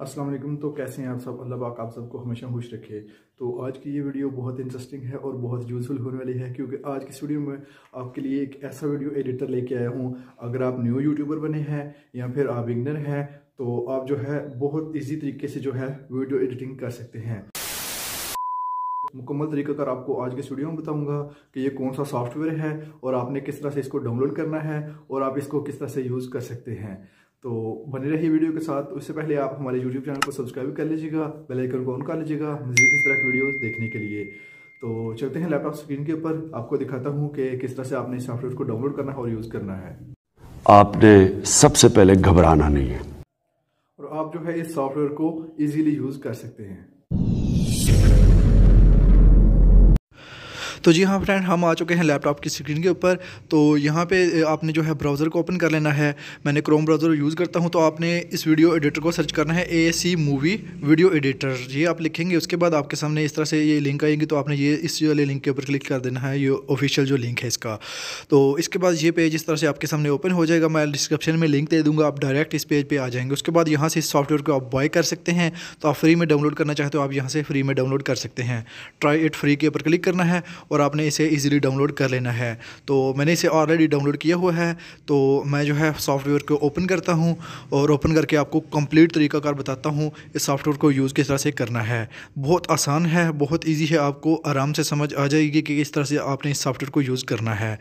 अस्सलाम वालेकुम तो कैसे हैं आप सब अल्लाह पाक आप सबको हमेशा खुश रखे तो आज की ये वीडियो बहुत इंटरेस्टिंग है और बहुत यूज़फुल होने वाली है क्योंकि आज की वीडियो में आपके लिए एक ऐसा वीडियो एडिटर लेके आया हूँ अगर आप न्यू यूट्यूबर बने हैं या फिर आप बिगनर हैं तो आप जो है बहुत ईजी तरीके से जो है वीडियो एडिटिंग कर सकते हैं मुकम्मल कर आपको आज के स्टूडियो में बताऊंगा कि ये कौन सा सॉफ्टवेयर है और आपने किस तरह से इसको डाउनलोड करना है और आप इसको किस तरह से यूज़ कर सकते हैं तो बने रहिए वीडियो के साथ उससे पहले आप हमारे यूट्यूब चैनल को सब्सक्राइब कर लीजिएगा बेल आइकन को ऑन कर लीजिएगा मजीद इस तरह की वीडियोस देखने के लिए तो चलते हैं लैपटॉप स्क्रीन के ऊपर आपको दिखाता हूँ कि किस तरह से आपने इस सॉफ्टवेयर को डाउनलोड करना है और यूज़ करना है आपने सबसे पहले घबराना नहीं है और आप जो है इस सॉफ्टवेयर को ईजिली यूज़ कर सकते हैं तो जी हाँ फ्रेंड हम आ चुके हैं लैपटॉप की स्क्रीन के ऊपर तो यहाँ पे आपने जो है ब्राउज़र को ओपन कर लेना है मैंने क्रोम ब्राउज़र यूज़ करता हूँ तो आपने इस वीडियो एडिटर को सर्च करना है A C movie video editor ये आप लिखेंगे उसके बाद आपके सामने इस तरह से ये लिंक आएंगी तो आपने ये इस वाले लिंक के ऊपर क्लिक कर देना है ये ऑफिशियल जो लिंक है इसका तो इसके बाद ये पेज इस तरह से आपके सामने ओपन हो जाएगा मैं डिस्क्रिप्शन में लिंक दे दूँगा आप डायरेक्ट इस पेज पर आ जाएंगे उसके बाद यहाँ से इस सॉफ्टवेयर को आप बॉय कर सकते हैं तो आप फ्री में डाउनलोड करना चाहते हो आप यहाँ से फ्री में डाउनलोड कर सकते हैं ट्राई इट फ्री के ऊपर क्लिक करना है और आपने इसे ईजिली डाउनलोड कर लेना है तो मैंने इसे ऑलरेडी डाउनलोड किया हुआ है तो मैं जो है सॉफ्टवेयर को ओपन करता हूँ और ओपन करके आपको कंप्लीट तरीकाकार बताता हूँ इस सॉफ्टवेयर को यूज़ किस तरह से करना है बहुत आसान है बहुत ईजी है आपको आराम से समझ आ जाएगी कि किस तरह से आपने इस सॉफ्टवेयर को यूज़ करना है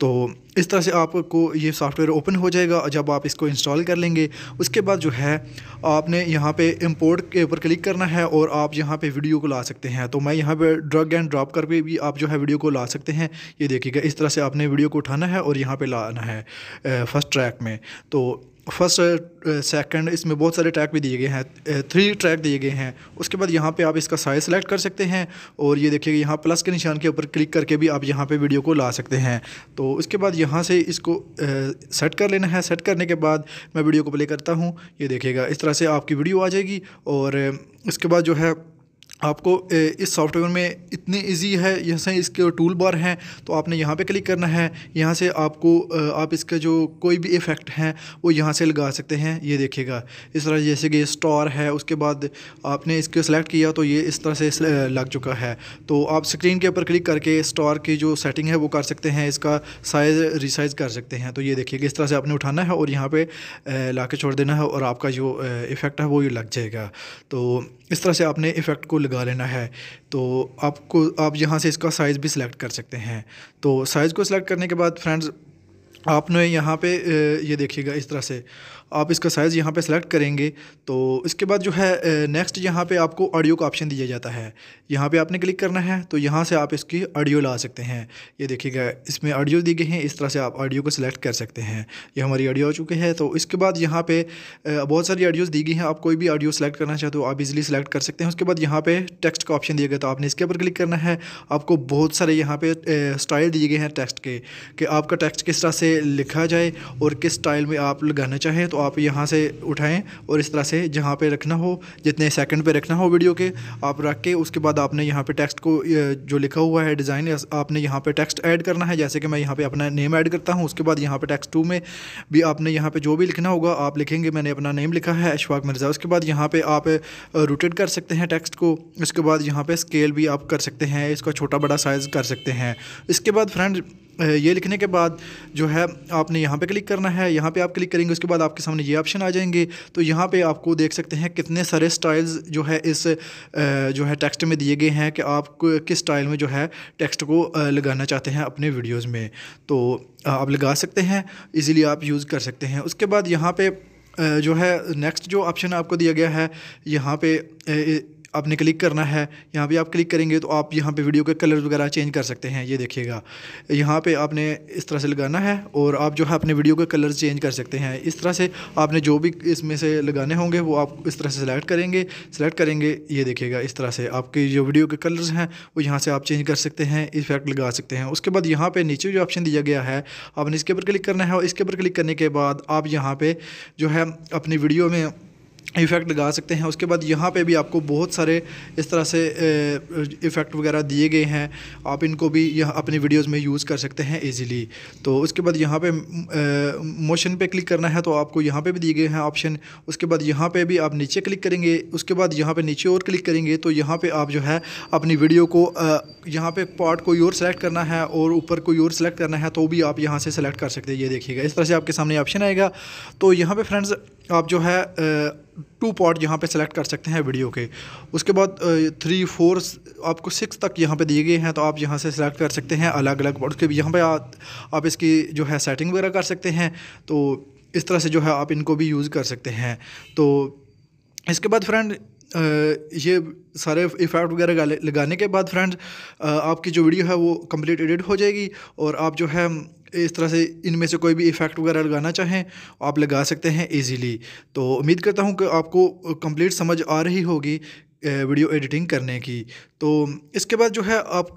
तो इस तरह से आपको ये सॉफ्टवेयर ओपन हो जाएगा जब आप इसको इंस्टॉल कर लेंगे उसके बाद जो है आपने यहाँ पे इंपोर्ट के ऊपर क्लिक करना है और आप यहाँ पे वीडियो को ला सकते हैं तो मैं यहाँ पे ड्रग एंड ड्रॉप कर भी आप जो है है वीडियो को ला सकते हैं ये देखिएगा इस तरह से आपने वीडियो को उठाना है और यहाँ पर लाना है फर्स्ट ट्रैक में तो फर्स्ट सेकंड इसमें बहुत सारे ट्रैक भी दिए गए हैं थ्री ट्रैक दिए गए हैं उसके बाद यहाँ पे आप इसका साइज सेलेक्ट कर सकते हैं और ये देखिए यहाँ प्लस के निशान के ऊपर क्लिक करके भी आप यहाँ पे वीडियो को ला सकते हैं तो उसके बाद यहाँ से इसको सेट कर लेना है सेट करने के बाद मैं वीडियो को प्ले करता हूँ ये देखिएगा इस तरह से आपकी वीडियो आ जाएगी और इसके बाद जो है आपको इस सॉफ्टवेयर में इतने इजी है यहाँ इसके टूल बार हैं तो आपने यहाँ पे क्लिक करना है यहाँ से आपको आप इसका जो कोई भी इफ़ेक्ट हैं वो यहाँ से लगा सकते हैं ये देखिएगा इस तरह जैसे कि स्टार है उसके बाद आपने इसको सेलेक्ट किया तो ये इस तरह से लग चुका है तो आप स्क्रीन के ऊपर क्लिक करके स्टार की जो सेटिंग है वो कर सकते हैं इसका साइज़ रिसाइज़ कर सकते हैं तो ये देखिएगा इस तरह से आपने उठाना है और यहाँ पर ला छोड़ देना है और आपका जो इफ़ेक्ट है वो ये लग जाएगा तो इस तरह से आपने इफ़ेक्ट को लगा लेना है तो आपको आप यहाँ से इसका साइज़ भी सिलेक्ट कर सकते हैं तो साइज़ को सिलेक्ट करने के बाद फ्रेंड्स आपने यहाँ पे ये देखिएगा इस तरह से आप इसका साइज़ यहाँ पे सेलेक्ट करेंगे तो इसके बाद जो है नेक्स्ट यहाँ पे आपको ऑडियो का ऑप्शन दिया जाता है यहाँ पे आपने क्लिक करना है तो यहाँ से आप इसकी ऑडियो ला सकते हैं ये देखिएगा इसमें ऑडियो दी गई हैं इस तरह से आप ऑडियो को सिलेक्ट कर सकते हैं ये हमारी ऑडियो आ चुकी है तो इसके बाद यहाँ पर बहुत सारी ऑडियोज़ दी गई हैं आप कोई भी ऑडियो सेलेक्ट करना चाहते हो तो आप इजिली सेलेक्ट कर सकते हैं उसके बाद यहाँ पर टेक्स्ट का ऑप्शन दिया गया तो आपने इसके ऊपर क्लिक करना है आपको बहुत सारे यहाँ पर स्टाइल दिए गए हैं टेक्स्ट के कि आपका टेक्स्ट किस तरह से लिखा जाए और किस स्टाइल में आप लगाना चाहें तो आप यहाँ से उठाएँ और इस तरह से जहाँ पर रखना हो जितने सेकेंड पर रखना हो वीडियो के आप रख के उसके बाद आपने यहाँ पर टेक्स्ट को जो लिखा हुआ है डिज़ाइन आपने यहाँ पर टेक्स्ट ऐड करना है जैसे कि मैं यहाँ पर अपना नेम ऐड करता हूँ उसके बाद यहाँ पर टेक्स्ट टू में भी आपने यहाँ पर जो भी लिखना होगा आप लिखेंगे मैंने अपना नेम लिखा है अशफाक मिर्ज़ा उसके बाद यहाँ पर आप रोटेट कर सकते हैं टेक्स्ट को उसके बाद यहाँ पर स्केल भी आप कर सकते हैं इसका छोटा बड़ा साइज़ कर सकते हैं इसके बाद फ्रेंड ये लिखने के बाद जो है आपने यहाँ पे क्लिक करना है यहाँ पे आप क्लिक करेंगे उसके बाद आपके सामने ये ऑप्शन आ जाएंगे तो यहाँ पे आपको देख सकते हैं कितने सारे स्टाइल्स जो है इस जो है टेक्स्ट में दिए गए हैं कि आप किस स्टाइल में जो है टेक्स्ट को लगाना चाहते हैं अपने वीडियोज़ में तो आप लगा सकते हैं ईज़िली आप यूज़ कर सकते हैं उसके बाद यहाँ पर जो है नेक्स्ट जो ऑप्शन आपको दिया गया है यहाँ पे आपने क्लिक करना है यहाँ पे आप क्लिक करेंगे तो आप यहाँ पे वीडियो के कलर वगैरह चेंज कर सकते हैं ये देखिएगा यहाँ पे आपने इस तरह से लगाना है और आप जो है अपने वीडियो के कलर चेंज कर सकते हैं इस तरह से आपने जो भी इसमें से लगाने होंगे वो आप इस तरह से सिलेक्ट करेंगे सिलेक्ट करेंगे ये देखिएगा इस तरह से आपके जो वीडियो के कलर्स हैं वो यहाँ से आप चेंज कर सकते हैं इफेक्ट लगा सकते हैं उसके बाद यहाँ पर नीचे जो ऑप्शन दिया गया है आपने इसके ऊपर क्लिक करना है और इसके ऊपर क्लिक करने के बाद आप यहाँ पर जो है अपनी वीडियो में इफ़ेक्ट लगा सकते हैं उसके बाद यहाँ पे भी आपको बहुत सारे इस तरह से इफ़ेक्ट वगैरह दिए गए हैं आप इनको भी यहाँ अपनी वीडियोस में यूज़ कर सकते हैं इजीली तो उसके बाद यहाँ पे मोशन पे क्लिक करना है तो आपको यहाँ पे भी दिए गए हैं ऑप्शन उसके बाद यहाँ पे भी आप नीचे क्लिक करेंगे उसके बाद यहाँ पर नीचे और क्लिक करेंगे तो यहाँ पर आप जो है अपनी वीडियो को यहाँ पर पार्ट कोई और सेलेक्ट करना है और ऊपर कोई और सेलेक्ट करना है तो भी आप यहाँ से सेलेक्ट कर सकते हैं ये देखिएगा इस तरह से आपके सामने ऑप्शन आएगा तो यहाँ पर फ्रेंड्स आप जो है टू पॉट यहाँ पे सेलेक्ट कर सकते हैं वीडियो के उसके बाद थ्री फोर आपको सिक्स तक यहाँ पे दिए गए हैं तो आप यहाँ से सेलेक्ट कर सकते हैं अलग अलग पॉट उसके यहाँ पे आ, आप इसकी जो है सेटिंग वगैरह कर सकते हैं तो इस तरह से जो है आप इनको भी यूज़ कर सकते हैं तो इसके बाद फ्रेंड ये सारे इफ़ेक्ट वगैरह लगाने के बाद फ्रेंड्स आपकी जो वीडियो है वो कम्प्लीट एडिट हो जाएगी और आप जो है इस तरह से इनमें से कोई भी इफ़ेक्ट वगैरह लगाना चाहें आप लगा सकते हैं इजीली तो उम्मीद करता हूं कि आपको कंप्लीट समझ आ रही होगी वीडियो एडिटिंग करने की तो इसके बाद जो है आप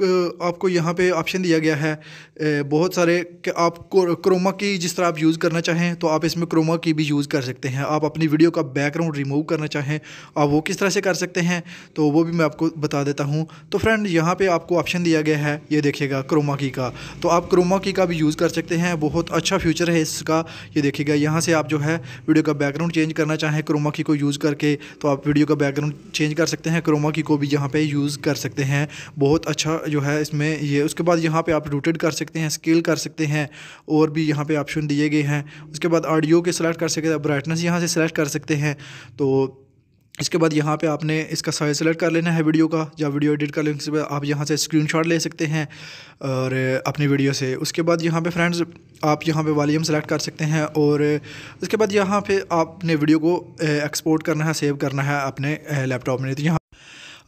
आपको यहाँ पे ऑप्शन दिया गया है बहुत सारे कि आप क्रोमा की जिस तरह आप यूज़ करना चाहें तो आप इसमें क्रोमा की भी यूज़ कर सकते हैं आप अपनी वीडियो का बैकग्राउंड रिमूव करना चाहें आप वो किस तरह से कर सकते हैं तो वो भी मैं आपको बता देता हूँ तो फ्रेंड यहाँ पर आपको ऑप्शन दिया गया है ये देखिएगा क्रोमा की का तो आप क्रोमा की का भी यूज़ कर सकते हैं बहुत अच्छा फ्यूचर है इसका ये देखिएगा यहाँ से आप जो है वीडियो का बैकग्राउंड चेंज करना चाहें क्रोमा की को यूज़ करके तो आप वीडियो का बैकग्राउंड चेंज कर सकते सकते हैं क्रोमा की को भी यहाँ पे यूज़ कर सकते हैं बहुत अच्छा जो है इसमें ये उसके बाद यहाँ पे आप रूटेड कर सकते हैं स्केल कर सकते हैं और भी यहाँ पे ऑप्शन दिए गए हैं उसके बाद ऑडियो के सेलेक्ट कर सकते हैं ब्राइटनेस यहाँ से सेलेक्ट कर सकते हैं तो इसके बाद यहाँ पे आपने इसका साइज सेलेक्ट कर लेना है वीडियो का या वीडियो एडिट कर लेने के बाद आप यहाँ से स्क्रीनशॉट ले सकते हैं और अपनी वीडियो से उसके बाद यहाँ पे फ्रेंड्स आप यहाँ पे वॉल्यूम सेलेक्ट कर सकते हैं और उसके बाद यहाँ पे आपने वीडियो को एक्सपोर्ट करना है सेव करना है अपने लैपटॉप में तो यहाँ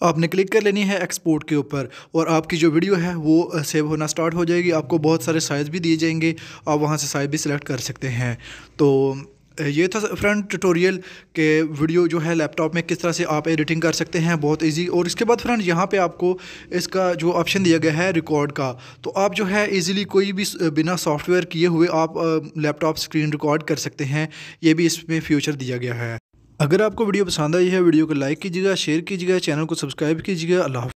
आपने क्लिक कर लेनी है एक्सपोर्ट के ऊपर और आपकी जो वीडियो है वो सेव होना स्टार्ट हो जाएगी आपको बहुत सारे साइज़ भी दिए जाएंगे आप वहाँ से साइज़ भी सिलेक्ट कर सकते हैं तो ये था फ्रेंड ट्यूटोरियल के वीडियो जो है लैपटॉप में किस तरह से आप एडिटिंग कर सकते हैं बहुत इजी और इसके बाद फ्रेंड यहाँ पे आपको इसका जो ऑप्शन दिया गया है रिकॉर्ड का तो आप जो है इजीली कोई भी बिना सॉफ्टवेयर किए हुए आप लैपटॉप स्क्रीन रिकॉर्ड कर सकते हैं ये भी इसमें फ्यूचर दिया गया है अगर आपको वीडियो पसंद आई है वीडियो को लाइक कीजिएगा शेयर कीजिएगा चैनल को सब्सक्राइब कीजिएगा अल्लाह